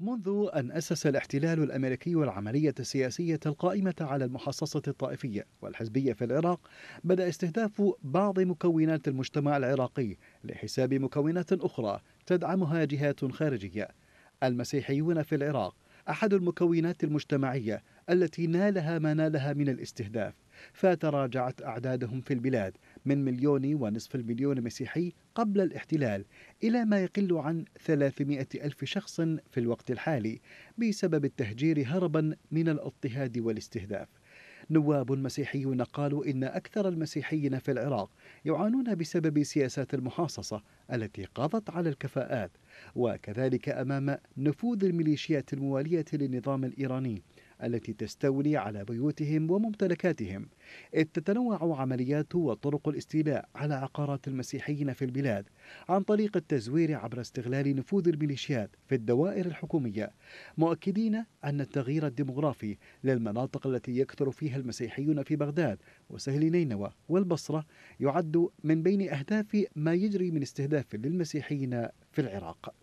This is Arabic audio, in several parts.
منذ أن أسس الاحتلال الأمريكي العملية السياسية القائمة على المحصصة الطائفية والحزبية في العراق بدأ استهداف بعض مكونات المجتمع العراقي لحساب مكونات أخرى تدعمها جهات خارجية المسيحيون في العراق أحد المكونات المجتمعية التي نالها ما نالها من الاستهداف فتراجعت أعدادهم في البلاد من مليون ونصف المليون مسيحي قبل الاحتلال إلى ما يقل عن 300 ألف شخص في الوقت الحالي بسبب التهجير هربا من الاضطهاد والاستهداف نواب مسيحيون قالوا إن أكثر المسيحيين في العراق يعانون بسبب سياسات المحاصصة التي قضت على الكفاءات وكذلك أمام نفوذ الميليشيات الموالية للنظام الإيراني التي تستولي على بيوتهم وممتلكاتهم إذ تتنوع عمليات وطرق الاستيلاء على عقارات المسيحيين في البلاد عن طريق التزوير عبر استغلال نفوذ الميليشيات في الدوائر الحكومية مؤكدين أن التغيير الديمغرافي للمناطق التي يكثر فيها المسيحيون في بغداد وسهل نينوى والبصرة يعد من بين أهداف ما يجري من استهداف للمسيحيين في العراق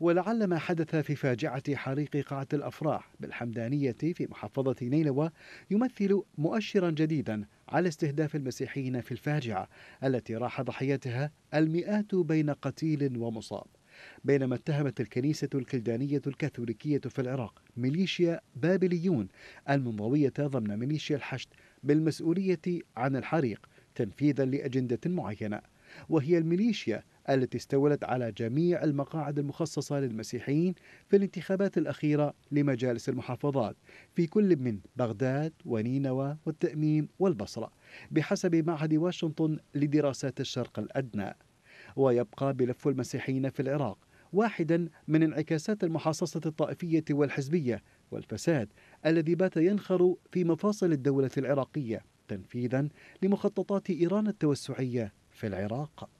ولعل ما حدث في فاجعة حريق قاعة الأفراح بالحمدانية في محافظة نينوى يمثل مؤشرا جديدا على استهداف المسيحيين في الفاجعة التي راح ضحيتها المئات بين قتيل ومصاب بينما اتهمت الكنيسة الكلدانية الكاثوليكية في العراق ميليشيا بابليون المنضوية ضمن ميليشيا الحشد بالمسؤولية عن الحريق تنفيذا لأجندة معينة وهي الميليشيا التي استولت على جميع المقاعد المخصصة للمسيحيين في الانتخابات الأخيرة لمجالس المحافظات في كل من بغداد ونينوى والتأميم والبصرة بحسب معهد واشنطن لدراسات الشرق الأدنى ويبقى بلف المسيحيين في العراق واحدا من انعكاسات المحاصصة الطائفية والحزبية والفساد الذي بات ينخر في مفاصل الدولة العراقية تنفيذا لمخططات إيران التوسعية في العراق